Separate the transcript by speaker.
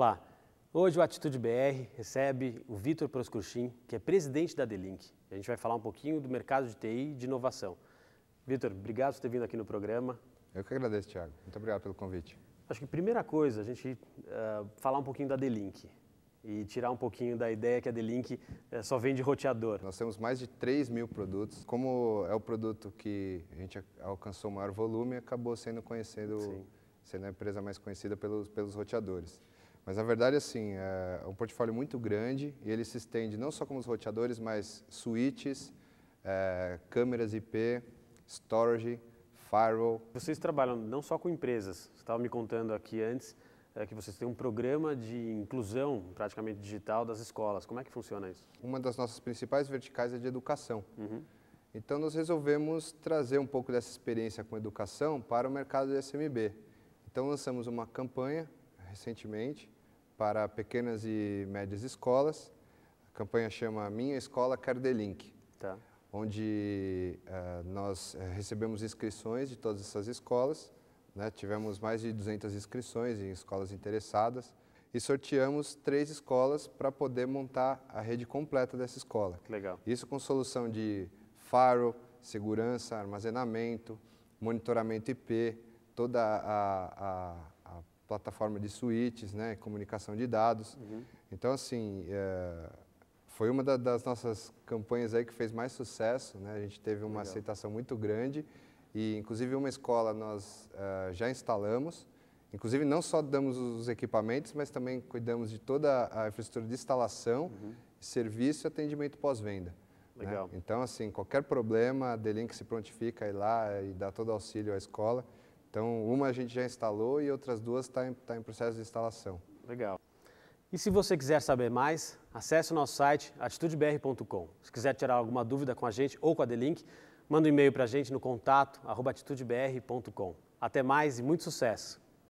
Speaker 1: Olá, hoje o Atitude BR recebe o Vitor Proscurchin, que é presidente da Delink. A gente vai falar um pouquinho do mercado de TI e de inovação. Vitor, obrigado por ter vindo aqui no programa. Eu que agradeço, Thiago. Muito obrigado pelo convite. Acho que primeira coisa, a gente uh, falar um pouquinho da Delink e tirar um pouquinho da ideia que a Delink uh, eh, só vende roteador. Nós temos mais de 3 mil produtos. Como é o
Speaker 2: produto que a gente alcançou maior volume, acabou sendo conhecido, Sim. sendo a empresa mais conhecida pelos, pelos roteadores. Mas a verdade assim, é um portfólio muito grande e ele se estende não só como os roteadores, mas switches, é, câmeras
Speaker 1: IP, storage, firewall. Vocês trabalham não só com empresas, você estava me contando aqui antes é, que vocês têm um programa de inclusão praticamente digital das escolas. Como é que funciona isso?
Speaker 2: Uma das nossas principais verticais é de educação. Uhum. Então nós resolvemos trazer um pouco dessa experiência com educação para o mercado do SMB. Então lançamos uma campanha recentemente para pequenas e médias escolas. A campanha chama Minha Escola Cardelink, tá. onde uh, nós eh, recebemos inscrições de todas essas escolas. Né? Tivemos mais de 200 inscrições em escolas interessadas e sorteamos três escolas para poder montar a rede completa dessa escola. Legal. Isso com solução de firewall, segurança, armazenamento, monitoramento IP, toda a, a plataforma de switches, né, comunicação de dados. Uhum. Então, assim, é, foi uma da, das nossas campanhas aí que fez mais sucesso, né? A gente teve uma Legal. aceitação muito grande e, inclusive, uma escola nós é, já instalamos. Inclusive, não só damos os equipamentos, mas também cuidamos de toda a infraestrutura de instalação, uhum. serviço e atendimento pós-venda. Né. Legal. Né? Então, assim, qualquer problema, a D-Link se prontifica e lá e dá todo o auxílio à escola. Então, uma a gente já instalou e outras
Speaker 1: duas está em, tá em processo de instalação. Legal. E se você quiser saber mais, acesse o nosso site atitudebr.com. Se quiser tirar alguma dúvida com a gente ou com a Delink, manda um e-mail para a gente no contato atitudebr.com. Até mais e muito sucesso!